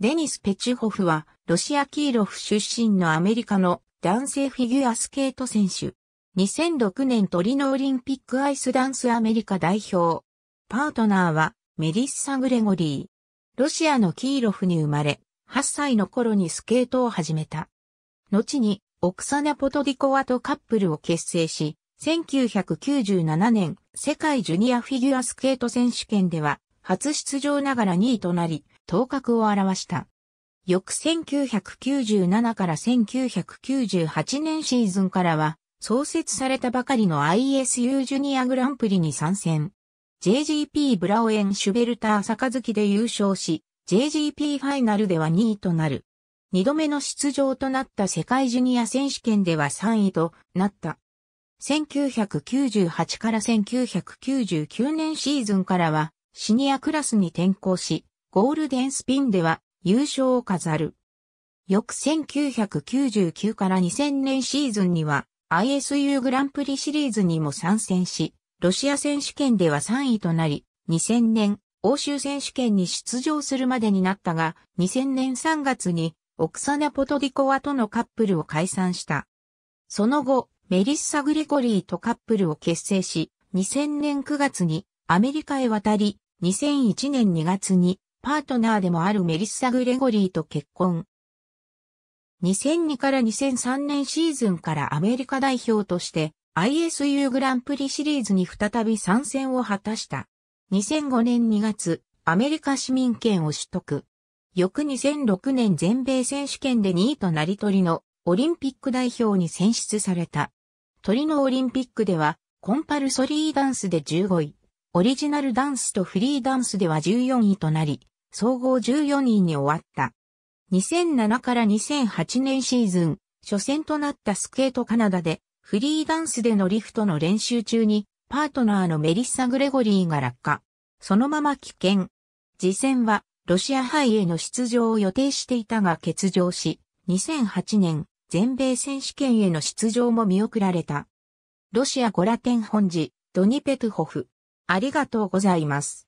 デニス・ペチュホフは、ロシア・キーロフ出身のアメリカの男性フィギュアスケート選手。2006年トリノオリンピックアイスダンスアメリカ代表。パートナーはメリッサ・グレゴリー。ロシアのキーロフに生まれ、8歳の頃にスケートを始めた。後に、オクサナ・ポトディコワとカップルを結成し、1997年、世界ジュニアフィギュアスケート選手権では、初出場ながら2位となり、頭角を表した。翌1997から1998年シーズンからは、創設されたばかりの ISU ジュニアグランプリに参戦。JGP ブラオエン・シュベルター・月で優勝し、JGP ファイナルでは2位となる。2度目の出場となった世界ジュニア選手権では3位となった。1998から1999年シーズンからは、シニアクラスに転向し、ゴールデンスピンでは優勝を飾る。翌1999から2000年シーズンには ISU グランプリシリーズにも参戦し、ロシア選手権では3位となり、2000年欧州選手権に出場するまでになったが、2000年3月にオクサナ・ポトディコワとのカップルを解散した。その後、メリッサ・グレゴリーとカップルを結成し、2000年9月にアメリカへ渡り、2001年2月にパートナーでもあるメリッサ・グレゴリーと結婚。2002から2003年シーズンからアメリカ代表として ISU グランプリシリーズに再び参戦を果たした。2005年2月、アメリカ市民権を取得。翌2006年全米選手権で2位となり鳥のオリンピック代表に選出された。鳥のオリンピックではコンパルソリーダンスで15位。オリジナルダンスとフリーダンスでは14位となり、総合14位に終わった。2007から2008年シーズン、初戦となったスケートカナダで、フリーダンスでのリフトの練習中に、パートナーのメリッサ・グレゴリーが落下。そのまま危険。次戦は、ロシア杯への出場を予定していたが欠場し、2008年、全米選手権への出場も見送られた。ロシアゴラテン本寺、ドニペトホフ、ありがとうございます。